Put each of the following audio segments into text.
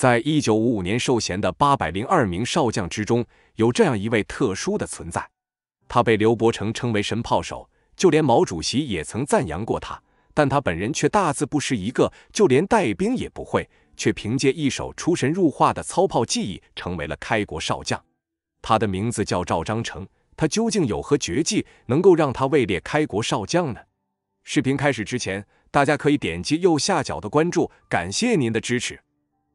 在一九五五年授衔的八百零二名少将之中，有这样一位特殊的存在，他被刘伯承称为神炮手，就连毛主席也曾赞扬过他，但他本人却大字不识一个，就连带兵也不会，却凭借一手出神入化的操炮技艺，成为了开国少将。他的名字叫赵章成，他究竟有何绝技，能够让他位列开国少将呢？视频开始之前，大家可以点击右下角的关注，感谢您的支持。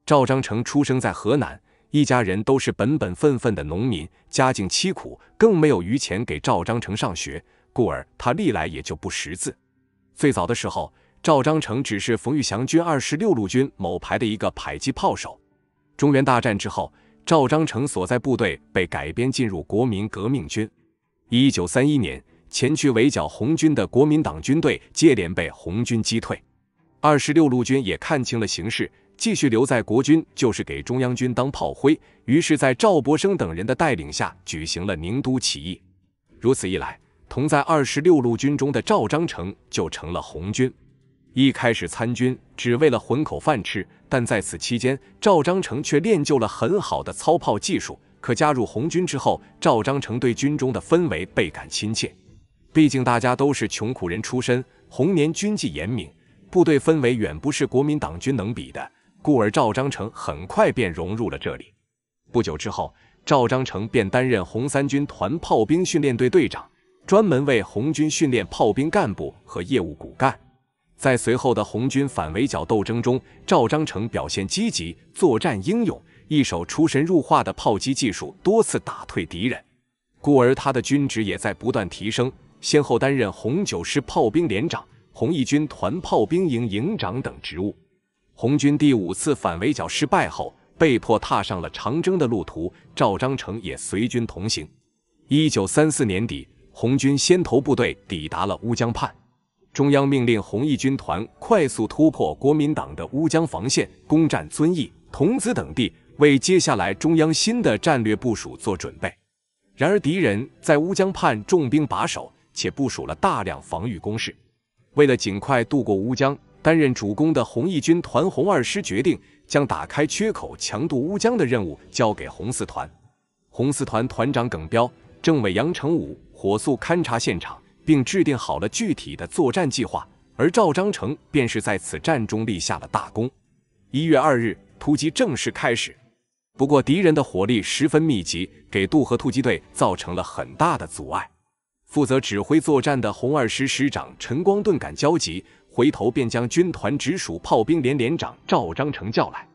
赵章成出生在河南，一家人都是本本分分的农民，家境凄苦，更没有余钱给赵章成上学，故而他历来也就不识字。最早的时候，赵章成只是冯玉祥军二十六路军某排的一个迫击炮手。中原大战之后，赵章成所在部队被改编进入国民革命军。一九三一年，前去围剿红军的国民党军队接连被红军击退，二十六路军也看清了形势。继续留在国军就是给中央军当炮灰，于是，在赵博生等人的带领下，举行了宁都起义。如此一来，同在二十六路军中的赵章成就成了红军。一开始参军只为了混口饭吃，但在此期间，赵章成却练就了很好的操炮技术。可加入红军之后，赵章成对军中的氛围倍感亲切，毕竟大家都是穷苦人出身，红年军纪严明，部队氛围远不是国民党军能比的。故而赵章成很快便融入了这里。不久之后，赵章成便担任红三军团炮兵训练队队长，专门为红军训练炮兵干部和业务骨干。在随后的红军反围剿斗争中，赵章成表现积极，作战英勇，一手出神入化的炮击技术，多次打退敌人。故而他的军职也在不断提升，先后担任红九师炮兵连长、红一军团炮兵营营长等职务。红军第五次反围剿失败后，被迫踏上了长征的路途。赵章成也随军同行。一九三四年底，红军先头部队抵达了乌江畔，中央命令红一军团快速突破国民党的乌江防线，攻占遵义、桐梓等地，为接下来中央新的战略部署做准备。然而，敌人在乌江畔重兵把守，且部署了大量防御工事。为了尽快渡过乌江，担任主攻的红一军团红二师决定将打开缺口、强渡乌江的任务交给红四团。红四团团长耿彪、政委杨成武火速勘察现场，并制定好了具体的作战计划。而赵章成便是在此战中立下了大功。一月二日，突击正式开始。不过，敌人的火力十分密集，给渡河突击队造成了很大的阻碍。负责指挥作战的红二师师长陈光顿感焦急。回头便将军团直属炮兵连连长赵章成叫来。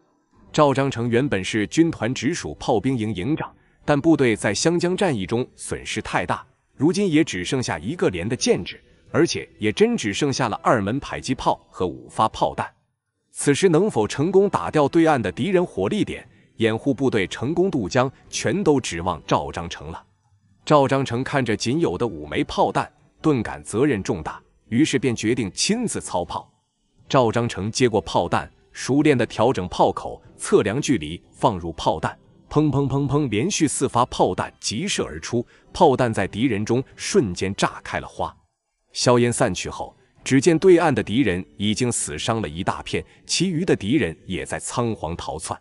赵章成原本是军团直属炮兵营营长，但部队在湘江战役中损失太大，如今也只剩下一个连的建制，而且也真只剩下了二门迫击炮和五发炮弹。此时能否成功打掉对岸的敌人火力点，掩护部队成功渡江，全都指望赵章成了。赵章成看着仅有的五枚炮弹，顿感责任重大。于是便决定亲自操炮。赵章成接过炮弹，熟练地调整炮口，测量距离，放入炮弹。砰砰砰砰，连续四发炮弹急射而出，炮弹在敌人中瞬间炸开了花。硝烟散去后，只见对岸的敌人已经死伤了一大片，其余的敌人也在仓皇逃窜。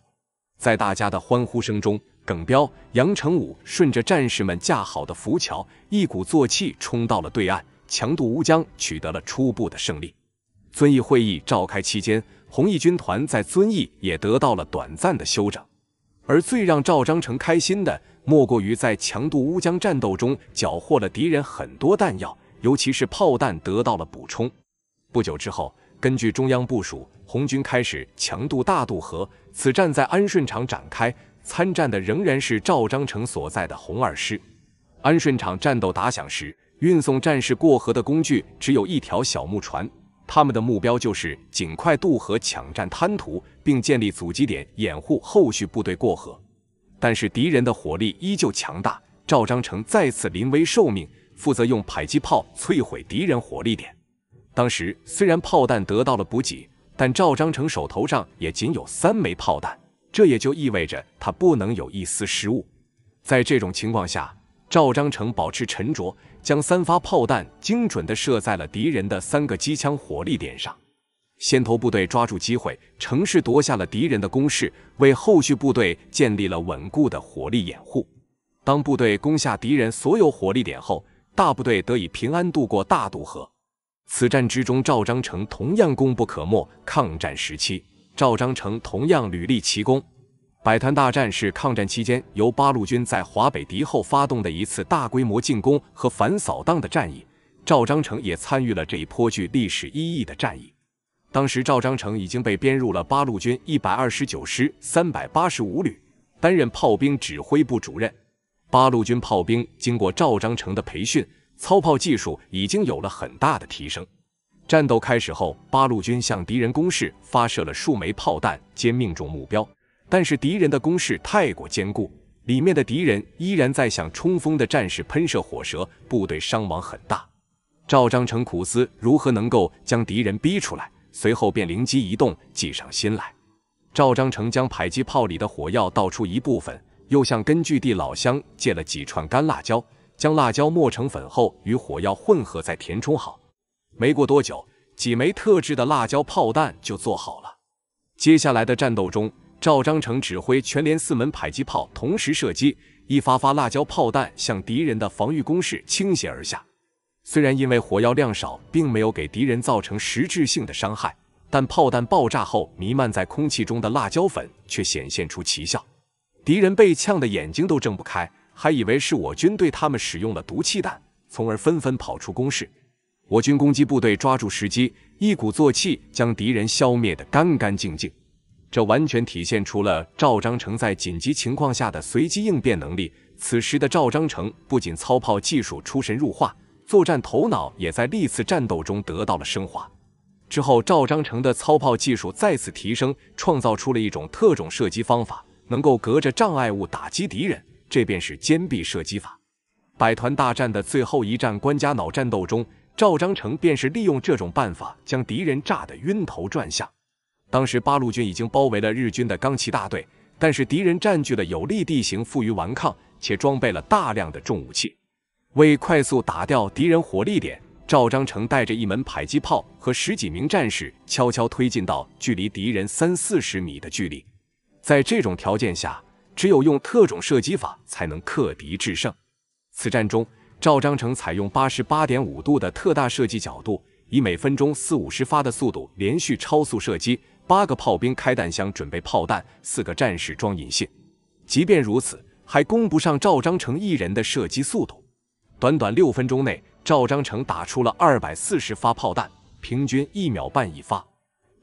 在大家的欢呼声中，耿彪、杨成武顺着战士们架好的浮桥，一鼓作气冲到了对岸。强渡乌江，取得了初步的胜利。遵义会议召开期间，红一军团在遵义也得到了短暂的休整。而最让赵章成开心的，莫过于在强渡乌江战斗中缴获了敌人很多弹药，尤其是炮弹得到了补充。不久之后，根据中央部署，红军开始强渡大渡河。此战在安顺场展开，参战的仍然是赵章成所在的红二师。安顺场战斗打响时，运送战士过河的工具只有一条小木船，他们的目标就是尽快渡河，抢占滩涂，并建立阻击点，掩护后续部队过河。但是敌人的火力依旧强大，赵章成再次临危受命，负责用迫击炮摧毁敌人火力点。当时虽然炮弹得到了补给，但赵章成手头上也仅有三枚炮弹，这也就意味着他不能有一丝失误。在这种情况下，赵章成保持沉着。将三发炮弹精准地射在了敌人的三个机枪火力点上，先头部队抓住机会，乘势夺下了敌人的攻势，为后续部队建立了稳固的火力掩护。当部队攻下敌人所有火力点后，大部队得以平安渡过大渡河。此战之中，赵章成同样功不可没。抗战时期，赵章成同样屡立奇功。百团大战是抗战期间由八路军在华北敌后发动的一次大规模进攻和反扫荡的战役。赵章成也参与了这一颇具历史意义的战役。当时，赵章成已经被编入了八路军一百二十九师三百八十五旅，担任炮兵指挥部主任。八路军炮兵经过赵章成的培训，操炮技术已经有了很大的提升。战斗开始后，八路军向敌人攻势发射了数枚炮弹，皆命中目标。但是敌人的攻势太过坚固，里面的敌人依然在向冲锋的战士喷射火舌，部队伤亡很大。赵章成苦思如何能够将敌人逼出来，随后便灵机一动，计上心来。赵章成将迫击炮里的火药倒出一部分，又向根据地老乡借了几串干辣椒，将辣椒磨成粉后与火药混合，再填充好。没过多久，几枚特制的辣椒炮弹就做好了。接下来的战斗中。赵章成指挥全连四门迫击炮同时射击，一发发辣椒炮弹向敌人的防御工事倾斜而下。虽然因为火药量少，并没有给敌人造成实质性的伤害，但炮弹爆炸后弥漫在空气中的辣椒粉却显现出奇效。敌人被呛得眼睛都睁不开，还以为是我军对他们使用了毒气弹，从而纷纷跑出工事。我军攻击部队抓住时机，一鼓作气将敌人消灭得干干净净。这完全体现出了赵章成在紧急情况下的随机应变能力。此时的赵章成不仅操炮技术出神入化，作战头脑也在历次战斗中得到了升华。之后，赵章成的操炮技术再次提升，创造出了一种特种射击方法，能够隔着障碍物打击敌人，这便是坚壁射击法。百团大战的最后一战关家脑战斗中，赵章成便是利用这种办法将敌人炸得晕头转向。当时八路军已经包围了日军的冈崎大队，但是敌人占据了有利地形，负隅顽抗，且装备了大量的重武器。为快速打掉敌人火力点，赵章成带着一门迫击炮和十几名战士悄悄推进到距离敌人三四十米的距离。在这种条件下，只有用特种射击法才能克敌制胜。此战中，赵章成采用八十八点五度的特大射击角度，以每分钟四五十发的速度连续超速射击。八个炮兵开弹箱准备炮弹，四个战士装引信。即便如此，还攻不上赵章成一人的射击速度。短短六分钟内，赵章成打出了二百四十发炮弹，平均一秒半一发。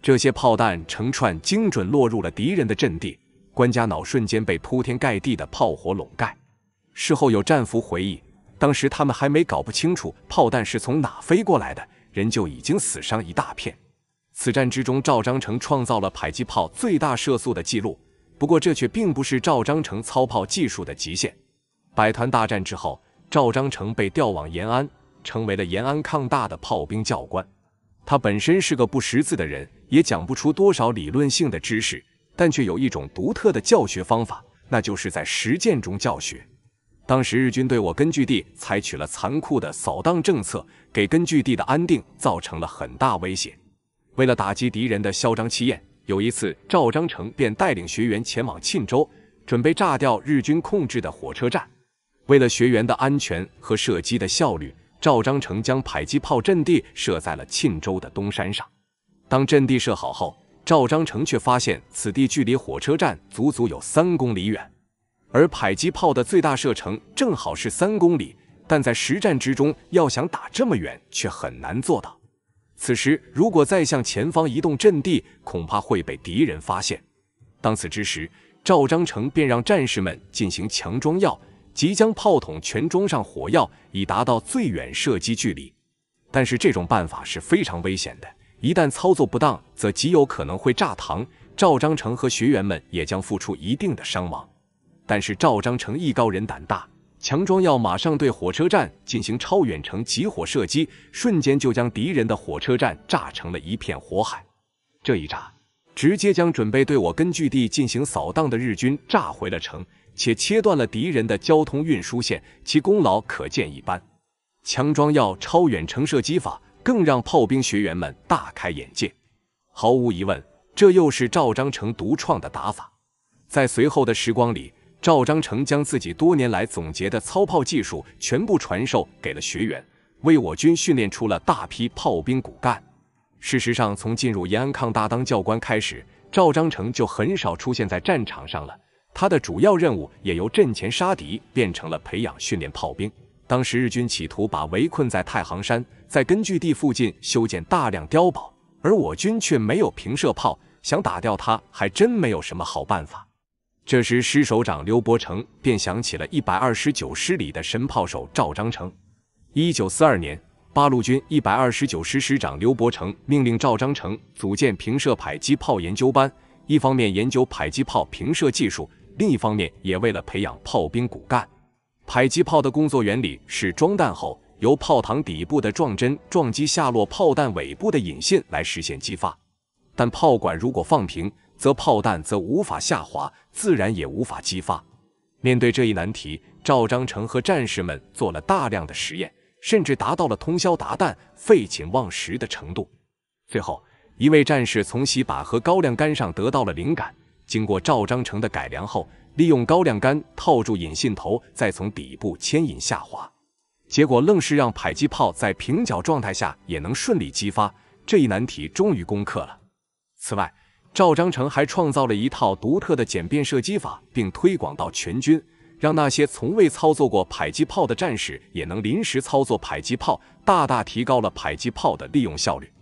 这些炮弹成串精准落入了敌人的阵地，官家脑瞬间被铺天盖地的炮火笼盖。事后有战俘回忆，当时他们还没搞不清楚炮弹是从哪飞过来的，人就已经死伤一大片。此战之中，赵章成创造了迫击炮最大射速的记录。不过，这却并不是赵章成操炮技术的极限。百团大战之后，赵章成被调往延安，成为了延安抗大的炮兵教官。他本身是个不识字的人，也讲不出多少理论性的知识，但却有一种独特的教学方法，那就是在实践中教学。当时日军对我根据地采取了残酷的扫荡政策，给根据地的安定造成了很大威胁。为了打击敌人的嚣张气焰，有一次赵章成便带领学员前往沁州，准备炸掉日军控制的火车站。为了学员的安全和射击的效率，赵章成将迫击炮阵地设在了沁州的东山上。当阵地设好后，赵章成却发现此地距离火车站足足有三公里远，而迫击炮的最大射程正好是三公里，但在实战之中，要想打这么远却很难做到。此时，如果再向前方移动阵地，恐怕会被敌人发现。当此之时，赵章成便让战士们进行强装药，即将炮筒全装上火药，以达到最远射击距离。但是，这种办法是非常危险的，一旦操作不当，则极有可能会炸膛，赵章成和学员们也将付出一定的伤亡。但是，赵章成艺高人胆大。强装要马上对火车站进行超远程集火射击，瞬间就将敌人的火车站炸成了一片火海。这一炸，直接将准备对我根据地进行扫荡的日军炸回了城，且切断了敌人的交通运输线，其功劳可见一斑。强装要超远程射击法更让炮兵学员们大开眼界。毫无疑问，这又是赵章成独创的打法。在随后的时光里，赵章成将自己多年来总结的操炮技术全部传授给了学员，为我军训练出了大批炮兵骨干。事实上，从进入延安抗大当教官开始，赵章成就很少出现在战场上了。他的主要任务也由阵前杀敌变成了培养训练炮兵。当时日军企图把围困在太行山，在根据地附近修建大量碉堡，而我军却没有平射炮，想打掉他还真没有什么好办法。这时，师首长刘伯承便想起了一百二十九师里的神炮手赵章成。一九四二年，八路军一百二十九师师长刘伯承命令赵章成组建平射迫击炮研究班，一方面研究迫击炮平射技术，另一方面也为了培养炮兵骨干。迫击炮的工作原理是装弹后，由炮膛底部的撞针撞击下落炮弹尾部的引信来实现击发，但炮管如果放平。则炮弹则无法下滑，自然也无法激发。面对这一难题，赵章成和战士们做了大量的实验，甚至达到了通宵达旦、废寝忘食的程度。最后，一位战士从洗靶和高粱杆上得到了灵感，经过赵章成的改良后，利用高粱杆套住引信头，再从底部牵引下滑，结果愣是让迫击炮在平角状态下也能顺利激发。这一难题终于攻克了。此外，赵章成还创造了一套独特的简便射击法，并推广到全军，让那些从未操作过迫击炮的战士也能临时操作迫击炮，大大提高了迫击炮的利用效率。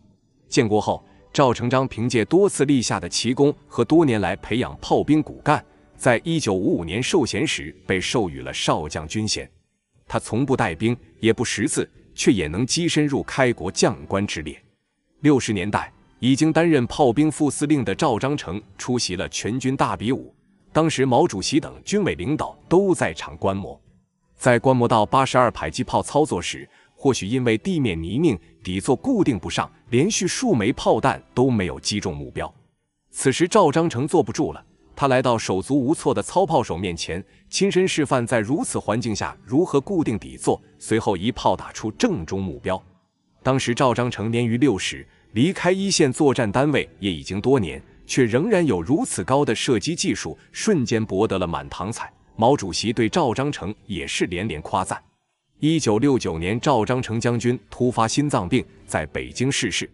建国后，赵成章凭借多次立下的奇功和多年来培养炮兵骨干，在1955年授衔时被授予了少将军衔。他从不带兵，也不识字，却也能跻身入开国将官之列。六十年代。已经担任炮兵副司令的赵章成出席了全军大比武，当时毛主席等军委领导都在场观摩。在观摩到八十二迫击炮操作时，或许因为地面泥泞，底座固定不上，连续数枚炮弹都没有击中目标。此时赵章成坐不住了，他来到手足无措的操炮手面前，亲身示范在如此环境下如何固定底座，随后一炮打出正中目标。当时赵章成年逾六十。离开一线作战单位也已经多年，却仍然有如此高的射击技术，瞬间博得了满堂彩。毛主席对赵章成也是连连夸赞。一九六九年，赵章成将军突发心脏病，在北京逝世。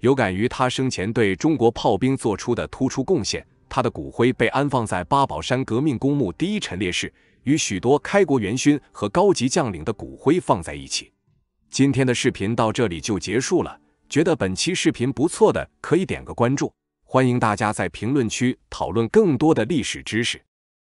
有感于他生前对中国炮兵做出的突出贡献，他的骨灰被安放在八宝山革命公墓第一陈列室，与许多开国元勋和高级将领的骨灰放在一起。今天的视频到这里就结束了。觉得本期视频不错的，可以点个关注。欢迎大家在评论区讨论更多的历史知识。